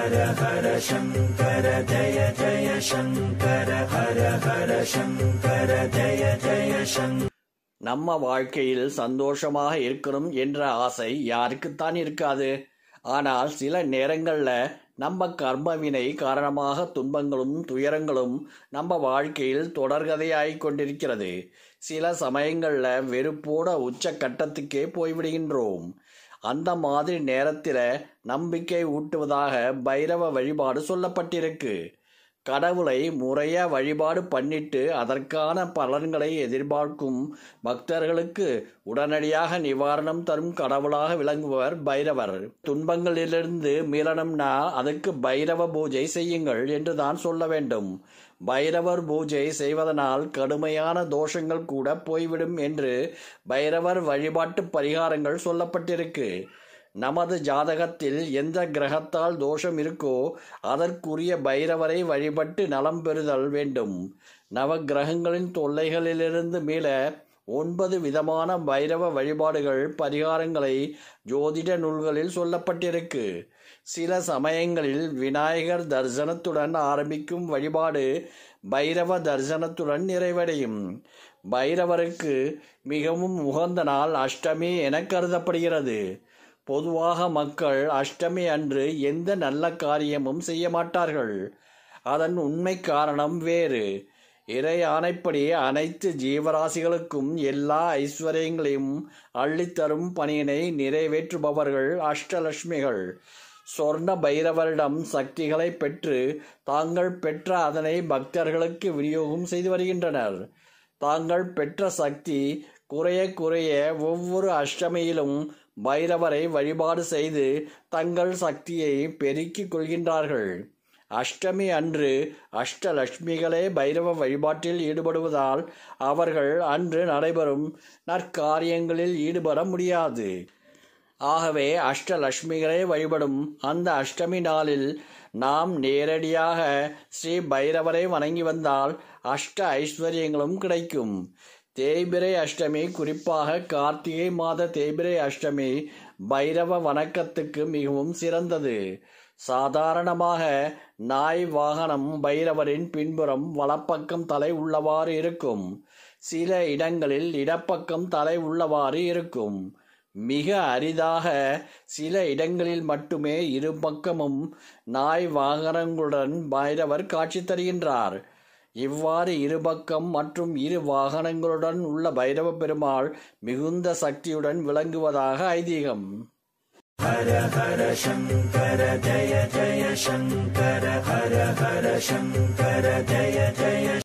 ஹர ஹர சங்கர ஜய ஜய சங்கர ஹர ஹர சங்கர ஜய ஜய நம்ம வாழ்க்கையில் சந்தோஷமாக இருக்கணும் என்ற ஆசை யாருக்குத்தான் இருக்காது ஆனால் சில நேரங்களில் நம்ம கர்மவினை காரணமாக துன்பங்களும் துயரங்களும் நம்ம வாழ்க்கையில் தொடர்கதையாய் கொண்டிருக்கிறது சில சமயங்களில் வெறுப்போட உச்ச கட்டத்துக்கே போய்விடுகின்றோம் அந்த மாதிரி நேரத்தில் நம்பிக்கை ஊட்டுவதாக பைரவ வழிபாடு சொல்லப்பட்டிருக்கு கடவுளை முறையாக வழிபாடு பண்ணிட்டு அதற்கான பலன்களை எதிர்பார்க்கும் பக்தர்களுக்கு உடனடியாக நிவாரணம் தரும் கடவுளாக விளங்குவர் பைரவர் துன்பங்களிலிருந்து மீளணும்னா அதுக்கு பைரவ பூஜை செய்யுங்கள் என்று தான் சொல்ல வேண்டும் பைரவர் பூஜை செய்வதனால் கடுமையான தோஷங்கள் கூட போய்விடும் என்று பைரவர் வழிபாட்டு பரிகாரங்கள் சொல்லப்பட்டிருக்கு நமது ஜாதகத்தில் எந்த கிரகத்தால் தோஷம் இருக்கோ அதற்குரிய பைரவரை வழிபட்டு நலம் பெறுதல் வேண்டும் நவ கிரகங்களின் தொல்லைகளிலிருந்து மீள ஒன்பது விதமான பைரவ வழிபாடுகள் பரிகாரங்களை ஜோதிட நூல்களில் சொல்லப்பட்டிருக்கு சில சமயங்களில் விநாயகர் தரிசனத்துடன் ஆரம்பிக்கும் வழிபாடு பைரவ தரிசனத்துடன் நிறைவடையும் பைரவருக்கு மிகவும் உகந்த நாள் அஷ்டமி என கருதப்படுகிறது பொதுவாக மக்கள் அஷ்டமி அன்று எந்த நல்ல காரியமும் செய்ய மாட்டார்கள் அதன் உண்மை காரணம் வேறு இறை ஆணைப்படி அனைத்து ஜீவராசிகளுக்கும் எல்லா ஐஸ்வர்யங்களையும் அள்ளித்தரும் பணியினை நிறைவேற்றுபவர்கள் அஷ்டலட்சுமிகள் சொர்ண பைரவரிடம் சக்திகளை பெற்று தாங்கள் பெற்ற அதனை பக்தர்களுக்கு விநியோகம் செய்து வருகின்றனர் தாங்கள் பெற்ற சக்தி குறைய குறைய ஒவ்வொரு அஷ்டமியிலும் பைரவரை வழிபாடு செய்து தங்கள் சக்தியை பெருக்கிக் கொள்கின்றார்கள் அஷ்டமி அன்று அஷ்டலட்சுமிகளே பைரவ வழிபாட்டில் ஈடுபடுவதால் அவர்கள் அன்று நடைபெறும் நற்காரியங்களில் ஈடுபட முடியாது ஆகவே அஷ்டலட்சுமிகளே வழிபடும் அந்த அஷ்டமி நாளில் நாம் நேரடியாக ஸ்ரீ பைரவரை வணங்கி வந்தால் அஷ்ட ஐஸ்வர்யங்களும் கிடைக்கும் தேய்பிரை அஷ்டமி குறிப்பாக கார்த்திகை மாத தேய்பிரை அஷ்டமி பைரவ வணக்கத்துக்கு மிகவும் சிறந்தது சாதாரணமாக நாய் வாகனம் பைரவரின் பின்புறம் வலப்பக்கம் தலை உள்ளவாறு இருக்கும் சில இடங்களில் இடப்பக்கம் தலை உள்ளவாறு இருக்கும் மிக அரிதாக சில இடங்களில் மட்டுமே இரு பக்கமும் நாய் வாகனங்களுடன் பைரவர் காட்சி தருகின்றார் இவ்வாறு இருபக்கம் மற்றும் இரு வாகனங்களுடன் உள்ள பைரவ பெருமாள் மிகுந்த சக்தியுடன் விளங்குவதாக ஐதீகம் ஹர ஹர சங்கர ஜய ஜய சங்கர ஹர ஹர சங்கர ஜய ஜய